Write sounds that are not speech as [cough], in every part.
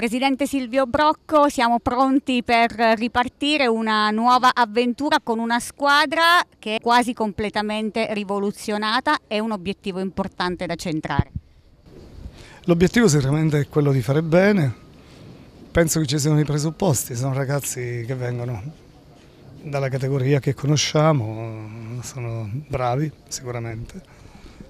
Presidente Silvio Brocco, siamo pronti per ripartire una nuova avventura con una squadra che è quasi completamente rivoluzionata e un obiettivo importante da centrare. L'obiettivo sicuramente è quello di fare bene, penso che ci siano i presupposti, sono ragazzi che vengono dalla categoria che conosciamo, sono bravi sicuramente.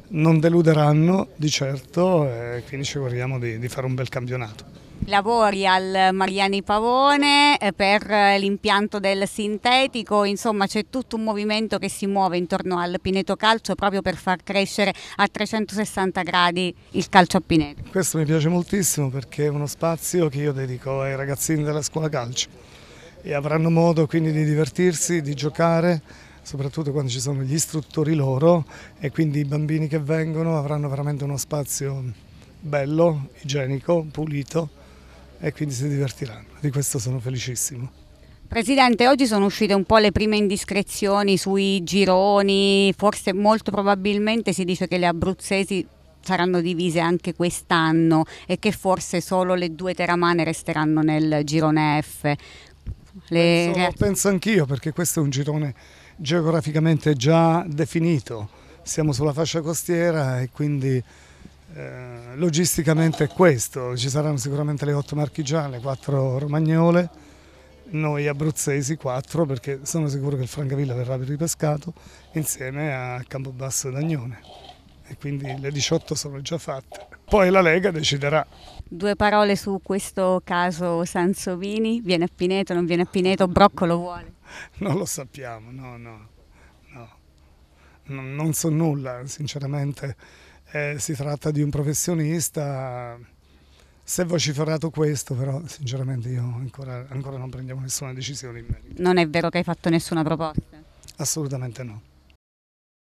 Non deluderanno di certo e quindi ci auguriamo di, di fare un bel campionato lavori al Mariani Pavone eh, per eh, l'impianto del sintetico, insomma c'è tutto un movimento che si muove intorno al Pineto Calcio proprio per far crescere a 360 gradi il calcio a Pineto. Questo mi piace moltissimo perché è uno spazio che io dedico ai ragazzini della scuola calcio e avranno modo quindi di divertirsi, di giocare soprattutto quando ci sono gli istruttori loro e quindi i bambini che vengono avranno veramente uno spazio bello, igienico, pulito e quindi si divertiranno. Di questo sono felicissimo. Presidente, oggi sono uscite un po' le prime indiscrezioni sui gironi, forse molto probabilmente si dice che le abruzzesi saranno divise anche quest'anno e che forse solo le due teramane resteranno nel girone F. Le... Penso, penso anch'io perché questo è un girone geograficamente già definito, siamo sulla fascia costiera e quindi eh, logisticamente è questo, ci saranno sicuramente le 8 marchigiane, le 4 romagnole, noi abruzzesi 4 perché sono sicuro che il Francavilla verrà ripescato insieme a Campobasso e Dagnone e quindi le 18 sono già fatte. Poi la Lega deciderà. Due parole su questo caso Sansovini, viene a Pineto, non viene a Pineto, Brocco lo vuole? [laughs] Non lo sappiamo, no, no, no. non so nulla sinceramente eh, si tratta di un professionista. Se vociferato questo, però sinceramente io ancora, ancora non prendiamo nessuna decisione in merito. Non è vero che hai fatto nessuna proposta? Assolutamente no.